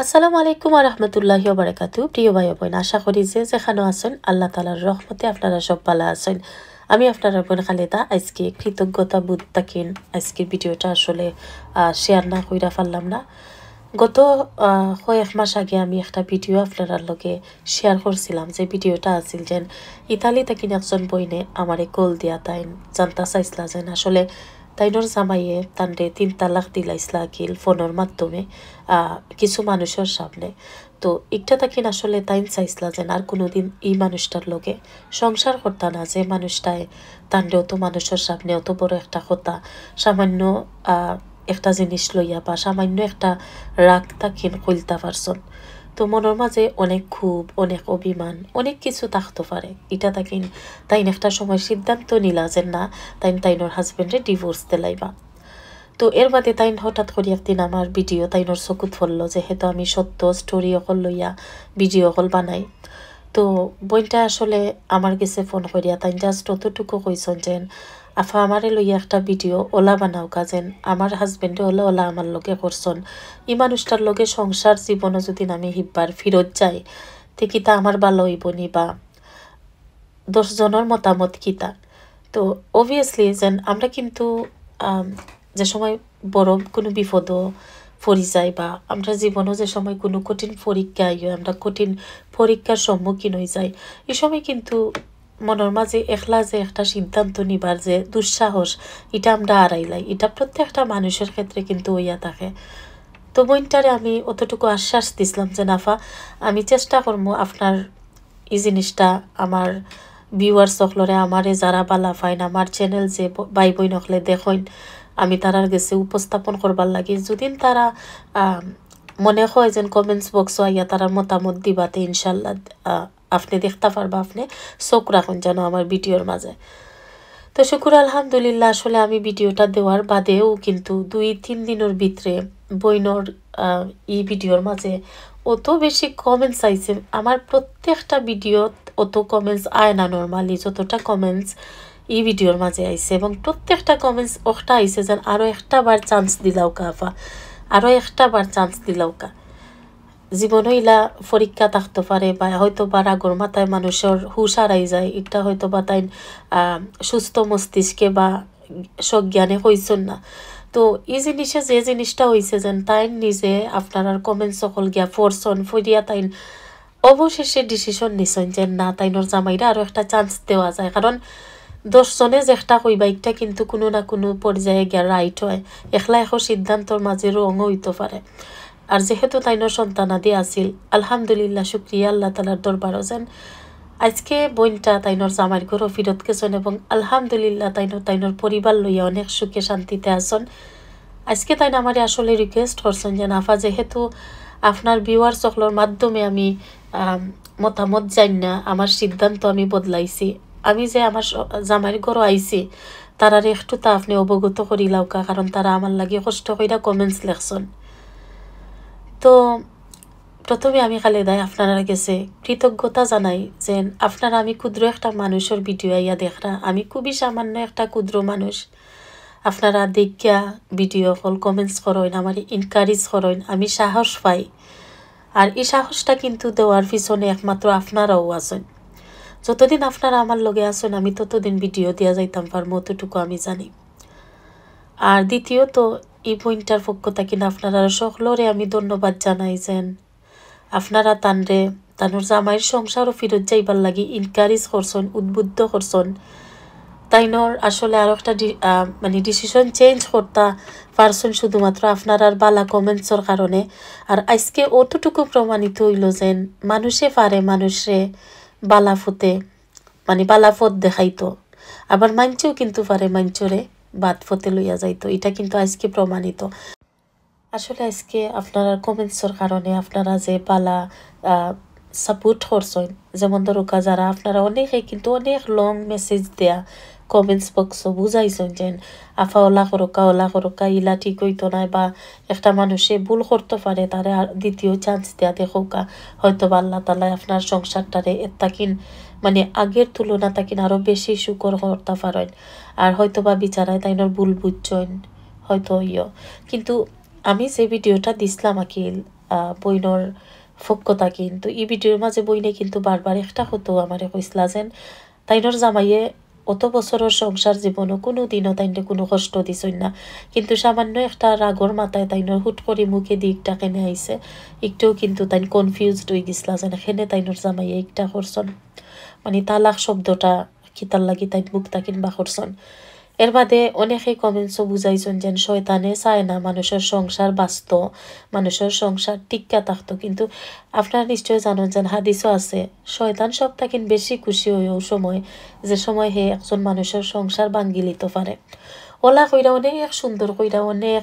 আসসালামু আলাইকুম রহমতুল্লাহ বারাকাতু প্রিয় ভাই বোন আশা করি যে যেখানে আছেন আল্লাহ তালার রহমতে আপনারা সব ভালো আছেন আমি আপনারা বোন খালেদা আজকে কৃতজ্ঞতা বুধ থাকেন আজকের ভিডিওটা আসলে শেয়ার না কইরা পারলাম না গত কয়েক মাস আগে আমি একটা ভিডিও আপনার লগে শেয়ার করছিলাম যে ভিডিওটা আছিল যেন ইতালি থেকে একজন বইনে আমারে কল দিয়া তাই জানতা চাইছিলা যেন আসলে তাইনোর জামাইয়ে তানরে তিন তালাক দিলাইসলা গিল ফোনের মাধ্যমে কিছু মানুষের সামনে তো একটা তাকিন আসলে তাইন চাইসলা যেন আর কোনোদিন এই মানুষটার লোকে সংসার করতা না যে মানুষটায় তানরে অত মানুষের সামনে অত বড় একটা কথা সামান্য একটা জিনিস লইয়া বা সামান্য একটা রাগ তাকিন কইলতা পারছন তো মনের মাঝে অনেক ক্ষোভ অনেক অভিমান অনেক কিছু থাকতে পারে এটা তাকে তাইন একটা সময় সিদ্ধান্ত নিলা যে না তাইন তাইনোর হাজবেন্ডে ডিভোর্স দিলাইবা তো এর বাদে তাইন হঠাৎ করি একদিন আমার ভিডিও তাইনোর চকুত ফলল যেহেতু আমি সত্য স্টোরি অকল লইয়া ভিডিও অকল বানাই তো বইটা আসলে আমার কাছে ফোন করিয়া তাই জাস্ট অতটুকু কইসন যে আফা আমারে লই একটা ভিডিও ওলা বানাও কাজেন আমার হাজবেন্ডে হলে ওলা আমার লগে করছেন ই মানুষটার লগে সংসার জীবনও যদি আমি হিব্বার ফিরত যাই তে কিতা আমার ভালো নি বা দশজনের মতামত কিতা তো অবভিয়াসলি যেন আমরা কিন্তু যে সময় বড় কোনো বিপদ ফরি যাই বা আমরা জীবনও যে সময় কোনো কঠিন পরীক্ষা আমরা কঠিন পরীক্ষার সম্মুখীন হয়ে যাই এ সময় কিন্তু মনের মাঝে একলা যে একটা সিদ্ধান্ত নিবার যে দুঃসাহস এটা আমরা আড়াইলাই এটা প্রত্যেকটা মানুষের ক্ষেত্রে কিন্তু হইয়া থাকে তো মনটারে আমি অতটুকু আশ্বাস দিছিলাম যে নাফা আমি চেষ্টা করবো আপনার এই জিনিসটা আমার ভিউয়ার্স সকলরে আমারে যারা বা লাফাইন আমার চ্যানেল যে ভাই বই নকলে দেখইন আমি তারার গেছে উপস্থাপন করবার লাগে যদি তারা মনে হয় যেন কমেন্টস বক্স আইয়া তারা মতামত দিবাতে ইনশাল্লাহ আপনি দেখতে পারবা আপনি চোখ রাখুন যেন আমার ভিডিওর মাঝে তো শুকুর আলহামদুলিল্লাহ আসলে আমি ভিডিওটা দেওয়ার বাদেও কিন্তু দুই তিন দিনের ভিতরে বইনর ই ভিডিওর মাঝে অত বেশি কমেন্টস আইছে আমার প্রত্যেকটা ভিডিও অত কমেন্টস আয় না নর্মালি যতটা কমেন্টস ই ভিডিওর মাঝে আইছে এবং প্রত্যেকটা কমেন্টস ওটা আইছে যেন আরও একটা বার চান্স দিলাও কাফা আরও একটা বার চান্স দিলাও কা জীবন হইলা পরীক্ষা থাকতে পারে বা হয়তো বা রাগর মাথায় মানুষের হুশ হারাই যায় এটা হয়তো বা তাই সুস্থ মস্তিষ্কে বা সজ্ঞানে হয়েছেন না তো এই জিনিসে যে জিনিসটা হয়েছে যেন তাই নিজে আপনার কমেন্ট সকল গিয়া ফোরসন ফুরিয়া তাইন অবশেষে ডিসিশন নিছেন যে না তাইনোর জামাইরা আরও একটা চান্স দেওয়া যায় কারণ দশজনে একটা কইবা একটা কিন্তু কোনো না কোনো পর্যায়ে গিয়া রাইট হয় এখলা এখন সিদ্ধান্তর মাঝে রঙ হইতে পারে আর যেহেতু সন্তান সন্তানাদি আছিল আলহামদুলিল্লাহ শুক্রিয়া আল্লাহ তালার দরবার যেন আজকে বোনটা তাইনর জামাইর ঘরও ফিরত গেছেন এবং আলহামদুলিল্লাহ তাইন তাইনর পরিবার লইয়া অনেক সুখে শান্তিতে আসন আজকে তাইন আমার আসলে রিকোয়েস্ট করছেন যে নাফা যেহেতু আপনার বিওয়ার চকলোর মাধ্যমে আমি মতামত যাই না আমার সিদ্ধান্ত আমি বদলাইছি আমি যে আমার জামাইর ঘরও আইছি তারা একটু তা আপনি অবগত করিলাও কারণ তারা আমার লাগে কষ্ট কইরা কমেন্টস লেখছেন তো প্রথমে আমি খালি দাই আপনারা গেছে কৃতজ্ঞতা জানাই যে আপনারা আমি ক্ষুদ্র একটা মানুষের ভিডিও আইয়া দেখরা আমি খুবই সামান্য একটা ক্ষুদ্র মানুষ আপনারা দেখিয়া ভিডিও কল কমেন্টস করেন আমার এনকারেজ করেন আমি সাহস পাই আর এই সাহসটা কিন্তু দেওয়ার পিছনে একমাত্র আপনারাও আছেন যতদিন আপনারা আমার লগে আছেন আমি ততদিন ভিডিও দেওয়া যাইতাম পারবো অতটুকু আমি জানি আর দ্বিতীয়ত এই বইনটার পক্ষ না আপনারা সকলরে আমি ধন্যবাদ জানাই যেন আপনারা তানরে তানোর জামাইয়ের সংসারও ফিরত যাইবার লাগি ইনকারেজ করছেন উদ্বুদ্ধ করছেন তাইনর আসলে আরও একটা মানে ডিসিশন চেঞ্জ করতে পারছেন শুধুমাত্র আপনার আর বালা কমেন্টসর কারণে আর আজকে অতটুকু প্রমাণিত হইল যেন মানুষে পারে মানুষে বালা ফুতে মানে বালা ফত দেখাইতো আবার মাঞ্চেও কিন্তু পারে মাঞ্চরে বাদ ফতে লইয়া যাইতো এটা কিন্তু আজকে প্রমাণিত আসলে আজকে আপনারা কমেন্টসর কারণে আপনারা যে পালা সাপোর্ট করছেন যেমন ধরো যারা আপনারা অনেকে কিন্তু অনেক লং মেসেজ দেয়া কমেন্টস বক্স বুঝাইছেন যে আফা ওলা করোকা ওলা করোকা ইলা ঠিক হইতো নাই বা একটা মানুষে ভুল করতে পারে তারে দ্বিতীয় চান্স দেয়া দেখোকা হয়তো বা আল্লাহ তালায় আপনার সংসারটারে এত্তাকিন মানে আগের তুলনা তাকিন আরও বেশি সুকর করতে পারেন আর হয়তো বা বিচারায় তাইনোর ভুল বুঝছেন হয়তো ইয় কিন্তু আমি যে ভিডিওটা দিছিলাম আকিল বইনর ফক্যতা কিন্তু ই ভিডিওর মাঝে বইনে কিন্তু বারবার একটা হতো আমার কইসলা যেন তাইনর জামাইয়ে অত বছরের সংসার জীবনও কোনো দিনও তাইনে কোনো কষ্ট দিছই না কিন্তু সামান্য একটা রাগর মাথায় তাইনর হুট করে মুখে দিকটা কেনে আইছে একটু কিন্তু তাই কনফিউজড হয়ে গেছিলা যেন সেনে তাইনর জামাইয়ে একটা করছেন মানে তালাক শব্দটা কিতার লাগি তাই বুক তাকিন বা করছন এর বাদে অনেকে কমেন্টসও বুঝাইছেন যেন শয়তানে চায় না মানুষের সংসার বাঁচত মানুষের সংসার টিক্কা থাকত কিন্তু আপনারা নিশ্চয় জানেন যেন হাদিসও আছে শয়তান সব থাকেন বেশি খুশি ও সময় যে সময় হে একজন মানুষের সংসার ভাঙ্গি লিতে পারে ওলা কইরা অনেক সুন্দর কইরা অনেক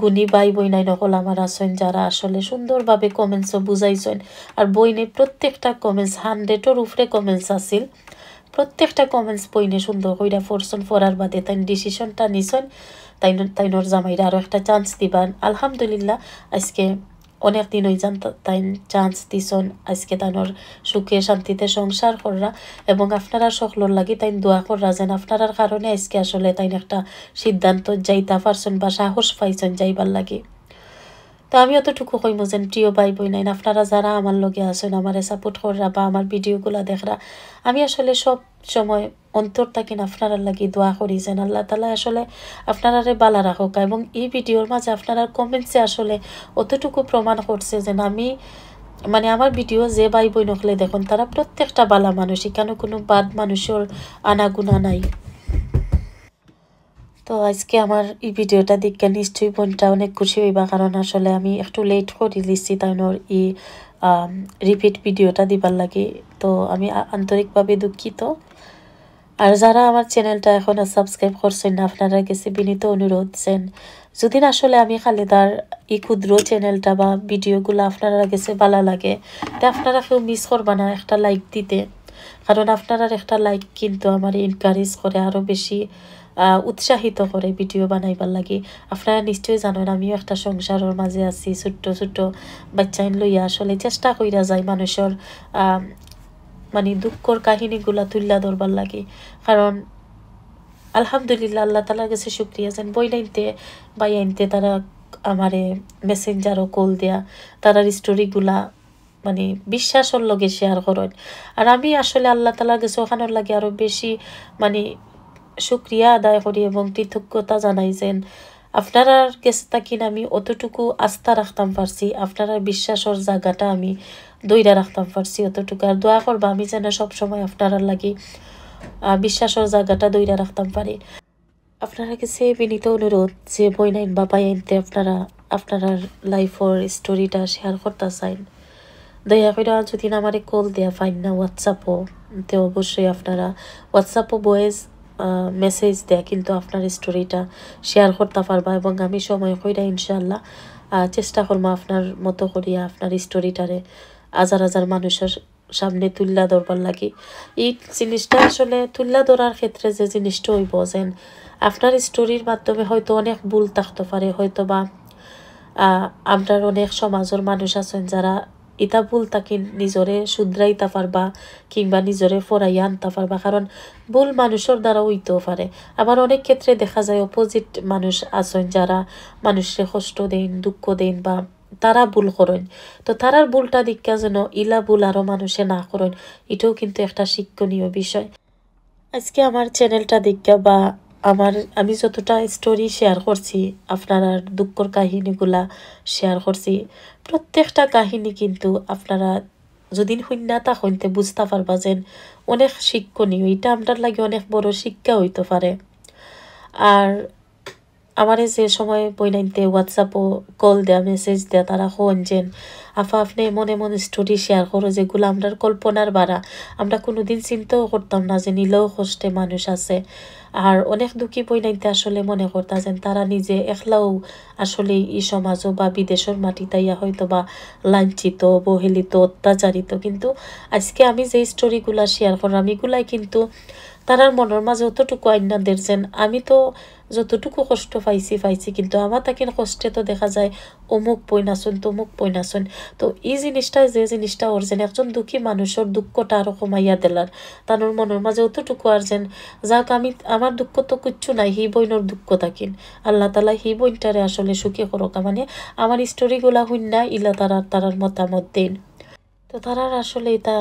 গুণী বাই বই নাই নকল আমার আছেন যারা আসলে সুন্দরভাবে কমেন্টসও বুঝাইছেন আর বইনে প্রত্যেকটা কমেন্টস হান্ড্রেডের উপরে কমেন্টস আছিল প্রত্যেকটা কমেন্টস পইনে সুন্দর কইরা ফোরসন পড়ার বাদে তাই ডিসিশনটা নিছন তাই তাইনর জামাইরা আরও একটা চান্স দিবান আলহামদুলিল্লাহ আজকে অনেক দিন ওই যান তাই চান্স দিছন আজকে তানোর সুখে শান্তিতে সংসার কররা এবং আপনারা সকলের লাগি তাই দোয়া কররা যেন আপনারার কারণে আজকে আসলে তাই একটা সিদ্ধান্ত যাইতা পারছেন বা সাহস পাইছেন যাইবার লাগে তো আমি অতটুকু কইমো যেন প্রিয় ভাই বই নাই আপনারা যারা আমার লগে আছেন আমার সাপোর্ট করা বা আমার ভিডিওগুলো দেখরা আমি আসলে সব সময় অন্তর থাকি আপনারা লাগি দোয়া করি যেন আল্লাহ তালা আসলে আপনারারে বালা রাখুক এবং এই ভিডিওর মাঝে আপনারা কমেন্টসে আসলে অতটুকু প্রমাণ করছে যেন আমি মানে আমার ভিডিও যে ভাই বই নকলে দেখুন তারা প্রত্যেকটা বালা মানুষই কেন কোনো বাদ মানুষের আনাগুনা নাই তো আজকে আমার এই ভিডিওটা দেখে নিশ্চয়ই বোনটা অনেক খুশি হইবা কারণ আসলে আমি একটু লেট করে দিচ্ছি তাই এই রিপিট ভিডিওটা দিবার লাগে তো আমি আন্তরিকভাবে দুঃখিত আর যারা আমার চ্যানেলটা এখন সাবস্ক্রাইব করছেন না আপনারা গেছে বিনীত অনুরোধ সেন যদি আসলে আমি খালি তার এই ক্ষুদ্র চ্যানেলটা বা ভিডিওগুলো আপনারা গেছে ভালো লাগে তা আপনারা কেউ মিস করবা না একটা লাইক দিতে কারণ আপনারা একটা লাইক কিন্তু আমার এনকারেজ করে আরও বেশি উৎসাহিত করে ভিডিও বানাইবার লাগে আপনারা নিশ্চয়ই জানেন আমিও একটা সংসারের মাঝে আছি ছোট্ট ছোট্ট বাচ্চা লইয়া আসলে চেষ্টা কইরা যায় মানুষের মানে দুঃখর কাহিনীগুলা তুলিয়া ধরবার লাগে কারণ আলহামদুলিল্লাহ আল্লাহ তালার কাছে সুক্রিয়া যেন বই নাইনতে বাই আইনতে তারা আমারে মেসেঞ্জারও কল দেয়া তারা স্টোরিগুলা মানে বিশ্বাসের লগে শেয়ার করেন আর আমি আসলে আল্লাহ তালার কাছে ওখানোর লাগে আরও বেশি মানে সুক্রিয়া আদায় করি এবং কৃতজ্ঞতা যেন আপনারার কাছে না আমি অতটুকু আস্থা রাখতাম পারছি আপনারা বিশ্বাসের জায়গাটা আমি দইরা রাখতাম পারছি অতটুকু আর দোয়া করবো আমি যেন সবসময় আপনারার লাগে বিশ্বাসের জায়গাটা দইরা রাখতাম পারি আপনারা কাছে বিনীত অনুরোধ যে বই নাইন বাবাই আনতে আপনারা আপনার লাইফের স্টোরিটা শেয়ার করতে চাইন দয়া করে যদি আমার কল দেওয়া ফাইন না হোয়াটসঅ্যাপও তো অবশ্যই আপনারা হোয়াটসঅ্যাপও বয়েস মেসেজ দেয় কিন্তু আপনার স্টোরিটা শেয়ার করতে পারবা এবং আমি সময় কইরা ইনশাল্লাহ চেষ্টা করবো আপনার মতো করিয়া আপনার স্টোরিটারে হাজার হাজার মানুষের সামনে তুল্লা ধরবার লাগে এই জিনিসটা আসলে তুল্লা ধরার ক্ষেত্রে যে জিনিসটা হইব যেন আপনার স্টোরির মাধ্যমে হয়তো অনেক ভুল থাকতে পারে হয়তো বা আপনার অনেক সমাজের মানুষ আছেন যারা ইতা ভুল তাকে নিজরে শুধরাইতা পারবা কিংবা নিজরে ফরাইয়া আনতা পারবা কারণ ভুল মানুষের দ্বারা হইতেও পারে আবার অনেক ক্ষেত্রে দেখা যায় অপোজিট মানুষ আছেন যারা মানুষকে কষ্ট দেন দুঃখ দেন বা তারা ভুল করেন তো তারার ভুলটা দীক্ষা যেন ইলা ভুল আরও মানুষে না করেন এটাও কিন্তু একটা শিক্ষণীয় বিষয় আজকে আমার চ্যানেলটা দীক্ষা বা আমার আমি যতটা স্টোরি শেয়ার করছি আপনারা দুঃখর কাহিনীগুলা শেয়ার করছি প্রত্যেকটা কাহিনী কিন্তু আপনারা যদি শূন্য তা হইতে বুঝতে পারবা যেন অনেক শিক্ষণীয় এটা আপনার লাগে অনেক বড় শিক্ষা হইতে পারে আর আমারে যে সময় বইলাইনতে হোয়াটসঅ্যাপও কল দেয়া মেসেজ দেয়া তারা হন যেন আফা আপনি মনে মনে স্টোরি শেয়ার করো যেগুলো আমরা কল্পনার বাড়া আমরা কোনো দিন চিন্তাও করতাম না যে নিলেও কষ্টে মানুষ আছে আর অনেক দুঃখী বইলাইনতে আসলে মনে করতা যেন তারা নিজে একলাও আসলে ই সমাজও বা বিদেশের মাটিতাইয়া হয়তো বা লাঞ্ছিত অবহেলিত অত্যাচারিত কিন্তু আজকে আমি যে স্টোরিগুলা শেয়ার করলাম এগুলাই কিন্তু তারার মনের মাঝে অতটুকু আইনা দেখছেন আমি তো যতটুকু কষ্ট পাইছি পাইছি কিন্তু আমার তাকে কষ্টে তো দেখা যায় অমুক পইনাচন তমুক পইনাচন তো এই জিনিসটা যে জিনিসটা ওর যেন একজন দুঃখী মানুষের দুঃখটা আরও কমাইয়া দিলার তানোর মনের মাঝে অতটুকু আর যেন যাক আমি আমার দুঃখ তো কিচ্ছু নাই হি বইনের দুঃখ থাকিন আল্লাহ তালা হি বইনটারে আসলে সুখী করক মানে আমার স্টোরিগুলা শুন না ইলা তারার তারার মতামত দিন তো তারার আসলে এটা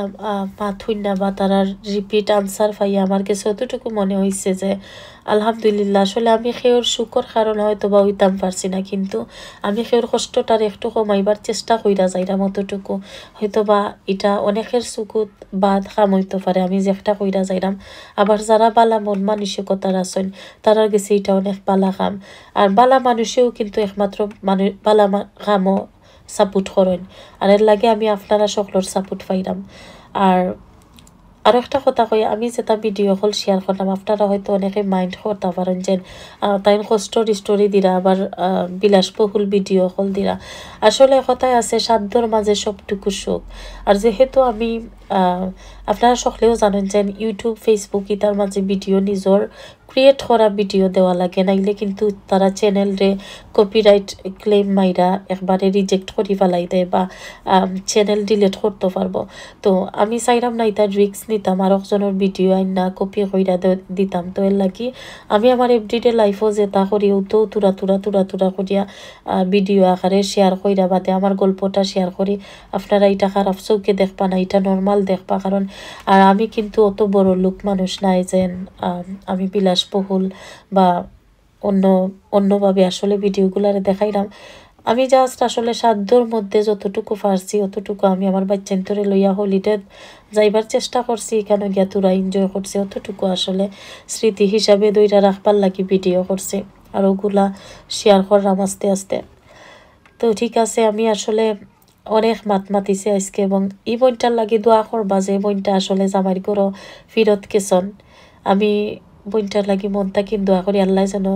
পাথুই না বা তারার রিপিট আনসার পাইয়া আমার কাছে অতটুকু মনে হয়েছে যে আলহামদুলিল্লাহ আসলে আমি সেওর সুখর কারণ হয়তো বা উইতাম পারছি না কিন্তু আমি সেওর কষ্টটার একটু কমাইবার চেষ্টা কইরা যাইরাম অতটুকু হয়তো বা এটা অনেকের সুকুত বাদ খাম হইতে পারে আমি যে একটা কইরা যাইরাম আবার যারা বালা মন মানসিকতার আছেন তারার গেছে এটা অনেক বালা কাম আর বালা মানুষেও কিন্তু একমাত্র মানুষ বালা কামও সাপোর্ট করেন আর এর লাগে আমি আপনারা সকলের সাপোর্ট পাইলাম আর আর একটা কথা কই আমি যেটা ভিডিও হল শেয়ার করলাম আপনারা হয়তো অনেকে মাইন্ড করতে পারেন যে তাই কষ্টর স্টোরি দিলা আবার বিলাসবহুল ভিডিও হল দিলা আসলে কথায় আছে সাধ্যর মাঝে সবটুকু সুখ আর যেহেতু আমি আপনারা সকলেও জানেন যে ইউটিউব ফেসবুক ইতার মাঝে ভিডিও নিজের ক্রিয়েট করা ভিডিও দেওয়া লাগে নাইলে কিন্তু তারা চ্যানেলরে কপিরাইট ক্লেম মাইরা একবারে রিজেক্ট করি ফেলাই দেয় বা চ্যানেল ডিলেট করতে পারবো তো আমি চাইলাম না এটা রিক্স নিতাম আর একজনের ভিডিও আইন না কপি কইরা দিতাম তো এর লাগি আমি আমার এভরিডে লাইফও তা করি তো তুরা তুরা তুরা তুরা করিয়া ভিডিও আকারে শেয়ার কইরা বাদে আমার গল্পটা শেয়ার করি আপনারা এটা খারাপ চৌকে দেখবা না এটা নর্মাল দেখবা কারণ আর আমি কিন্তু অত বড় লোক মানুষ নাই যেন আমি বিলাস বিলাসবহুল বা অন্য অন্যভাবে আসলে দেখাই দেখাইলাম আমি জাস্ট আসলে সাধ্যর মধ্যে যতটুকু পারছি অতটুকু আমি আমার বাচ্চান্তরে লইয়া হলিডে যাইবার চেষ্টা করছি কেন গিয়া এনজয় করছে অতটুকু আসলে স্মৃতি হিসাবে দইটা রাখবার লাগি ভিডিও করছে আর ওগুলা শেয়ার করলাম আস্তে আস্তে তো ঠিক আছে আমি আসলে অনেক মাত মাতিছে আজকে এবং এই বইটার লাগি দোয়া করবা যে বইটা আসলে জামাই করো ফিরত কেসন আমি বইনটার লাগি মন থাকিম দোয়া করি আল্লাহ যেন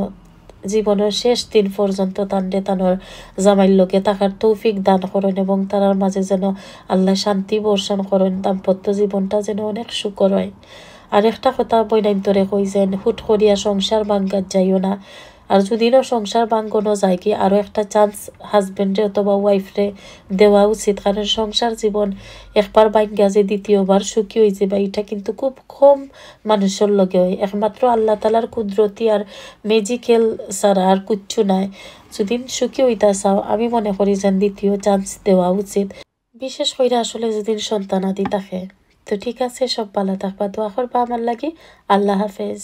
জীবনের শেষ দিন পর্যন্ত তান্ডে তানোর জামাইল লোকে তাহার তৌফিক দান করেন এবং তার মাঝে যেন আল্লাহ শান্তি বর্ষণ করেন দাম্পত্য জীবনটা যেন অনেক সুকর হয় আর একটা কথা বইনাইন্তরে কই যেন হুট করিয়া সংসার ভাঙ্গার যাইও না আর যদি না সংসার ভাঙ্গনো যায় কি আরও একটা চান্স হাজব্যান্ডে অথবা ওয়াইফরে দেওয়া উচিত কারণ সংসার জীবন একবার ভাঙ্গা যে দ্বিতীয়বার সুখী হয়ে যাবে এটা কিন্তু খুব কম মানুষের লগে হয় একমাত্র আল্লাহ তালার কুদরতি আর মেজিক্যাল ছাড়া আর কুচ্ছু নাই যদি সুখী হইতা চাও আমি মনে করি যেন দ্বিতীয় চান্স দেওয়া উচিত বিশেষ করে আসলে যদি আদি থাকে তো ঠিক আছে সব পালা থাকবা আখর পা আমার লাগে আল্লাহ হাফেজ